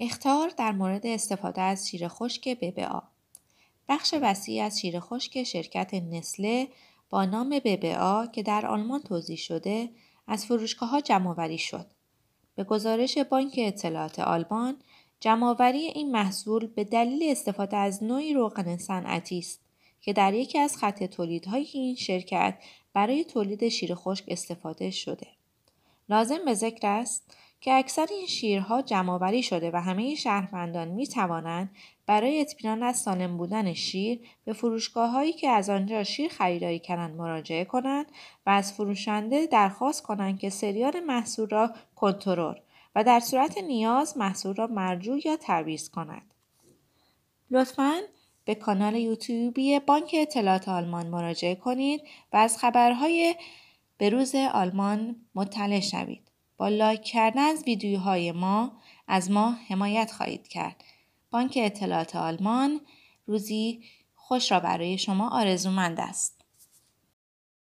اختار در مورد استفاده از شیر خشک آ. بخش وسیعی از شیر خشک شرکت نسله با نام آ که در آلمان توضیح شده از فروشگاه ها جمعوری شد. به گزارش بانک اطلاعات آلمان، جمعوری این محصول به دلیل استفاده از نوعی روغن صنعتی است که در یکی از خط تولیدهای این شرکت برای تولید شیر خشک استفاده شده. لازم به ذکر است که اکثر این شیرها جمعآوری شده و همه شهروندان می توانند برای اطمینان از سالم بودن شیر به فروشگاه هایی که از آنجا شیر خریداری کنند مراجعه کنند و از فروشنده درخواست کنند که سریال محصول را کنترل و در صورت نیاز محصول را مرجوع یا تعویض کند. لطفاً به کانال یوتیوبی بانک اطلاعات آلمان مراجعه کنید و از خبرهای بروز آلمان مطلع شوید. با لایک کردن از ویدیوهای ما از ما حمایت خواهید کرد. بانک اطلاعات آلمان روزی خوش را برای شما آرزومند است.